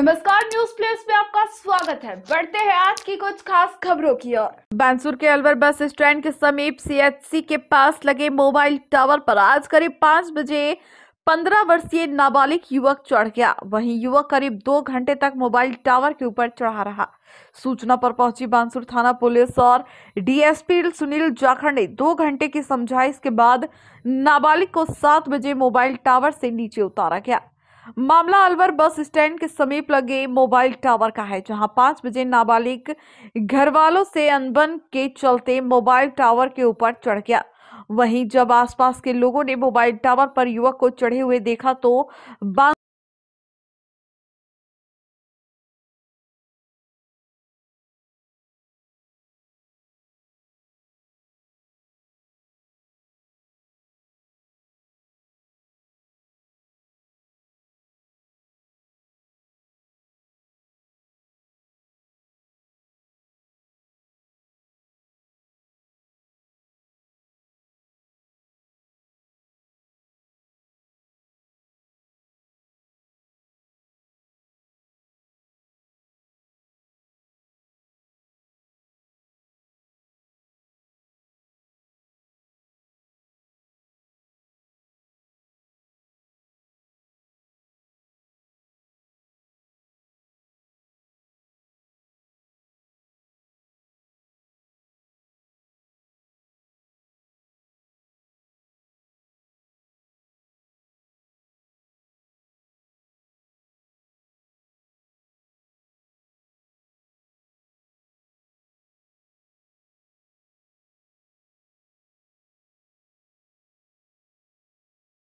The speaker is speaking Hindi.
नमस्कार न्यूज प्लेस में आपका स्वागत है बढ़ते हैं आज की कुछ खास खबरों की ओर बांसुर के अलवर बस स्टैंड के समीप सीएचसी के पास लगे मोबाइल टावर पर आज करीब पाँच बजे पंद्रह वर्षीय नाबालिग युवक चढ़ गया वहीं युवक करीब दो घंटे तक मोबाइल टावर के ऊपर चढ़ा रहा सूचना पर पहुंची बांसुर थाना पुलिस और डीएसपी सुनील जाखड़ ने दो घंटे की समझाइश के बाद नाबालिग को सात बजे मोबाइल टावर से नीचे उतारा गया मामला अलवर बस स्टैंड के समीप लगे मोबाइल टावर का है जहां पांच बजे नाबालिग घर वालों से अनबन के चलते मोबाइल टावर के ऊपर चढ़ गया वहीं जब आसपास के लोगों ने मोबाइल टावर पर युवक को चढ़े हुए देखा तो